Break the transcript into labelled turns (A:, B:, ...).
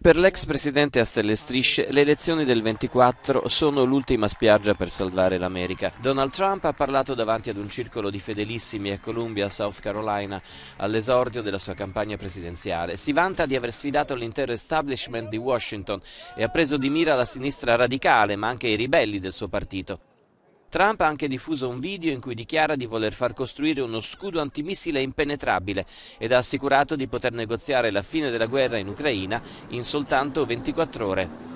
A: Per l'ex presidente a stelle strisce, le elezioni del 24 sono l'ultima spiaggia per salvare l'America. Donald Trump ha parlato davanti ad un circolo di fedelissimi a Columbia, South Carolina, all'esordio della sua campagna presidenziale. Si vanta di aver sfidato l'intero establishment di Washington e ha preso di mira la sinistra radicale, ma anche i ribelli del suo partito. Trump ha anche diffuso un video in cui dichiara di voler far costruire uno scudo antimissile impenetrabile ed ha assicurato di poter negoziare la fine della guerra in Ucraina in soltanto 24 ore.